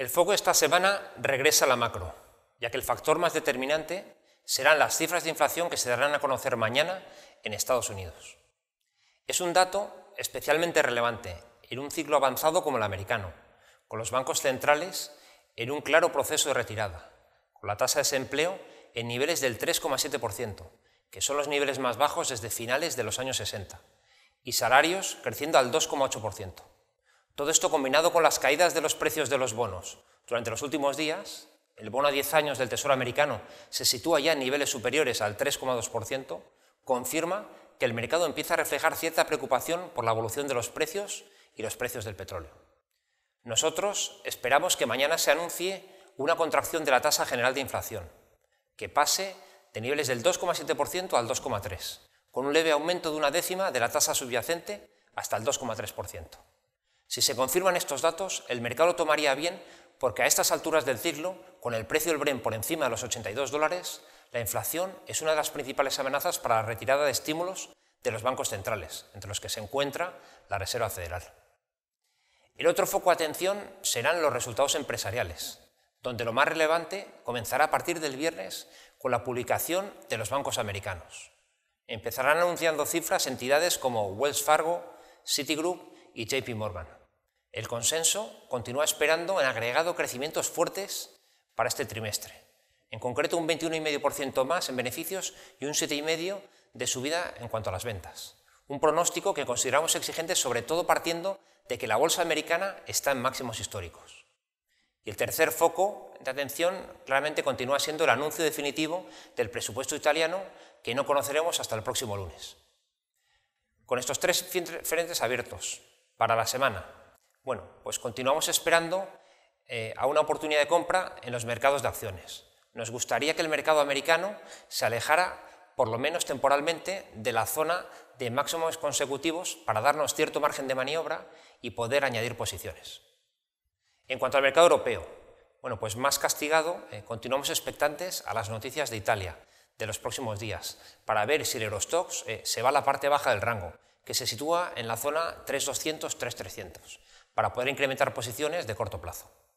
El foco de esta semana regresa a la macro, ya que el factor más determinante serán las cifras de inflación que se darán a conocer mañana en Estados Unidos. Es un dato especialmente relevante en un ciclo avanzado como el americano, con los bancos centrales en un claro proceso de retirada, con la tasa de desempleo en niveles del 3,7%, que son los niveles más bajos desde finales de los años 60, y salarios creciendo al 2,8%. Todo esto combinado con las caídas de los precios de los bonos. Durante los últimos días, el bono a 10 años del Tesoro americano se sitúa ya en niveles superiores al 3,2%, confirma que el mercado empieza a reflejar cierta preocupación por la evolución de los precios y los precios del petróleo. Nosotros esperamos que mañana se anuncie una contracción de la tasa general de inflación, que pase de niveles del 2,7% al 2,3%, con un leve aumento de una décima de la tasa subyacente hasta el 2,3%. Si se confirman estos datos, el mercado tomaría bien porque a estas alturas del ciclo, con el precio del Bren por encima de los 82 dólares, la inflación es una de las principales amenazas para la retirada de estímulos de los bancos centrales, entre los que se encuentra la Reserva Federal. El otro foco de atención serán los resultados empresariales, donde lo más relevante comenzará a partir del viernes con la publicación de los bancos americanos. Empezarán anunciando cifras entidades como Wells Fargo, Citigroup y JP Morgan. El consenso continúa esperando en agregado crecimientos fuertes para este trimestre. En concreto, un 21,5% más en beneficios y un 7,5% de subida en cuanto a las ventas. Un pronóstico que consideramos exigente sobre todo partiendo de que la bolsa americana está en máximos históricos. Y el tercer foco de atención claramente continúa siendo el anuncio definitivo del presupuesto italiano que no conoceremos hasta el próximo lunes. Con estos tres frentes abiertos para la semana, bueno, pues continuamos esperando eh, a una oportunidad de compra en los mercados de acciones. Nos gustaría que el mercado americano se alejara, por lo menos temporalmente, de la zona de máximos consecutivos para darnos cierto margen de maniobra y poder añadir posiciones. En cuanto al mercado europeo, bueno, pues más castigado, eh, continuamos expectantes a las noticias de Italia de los próximos días para ver si el Eurostox eh, se va a la parte baja del rango, que se sitúa en la zona 3200-3300 para poder incrementar posiciones de corto plazo.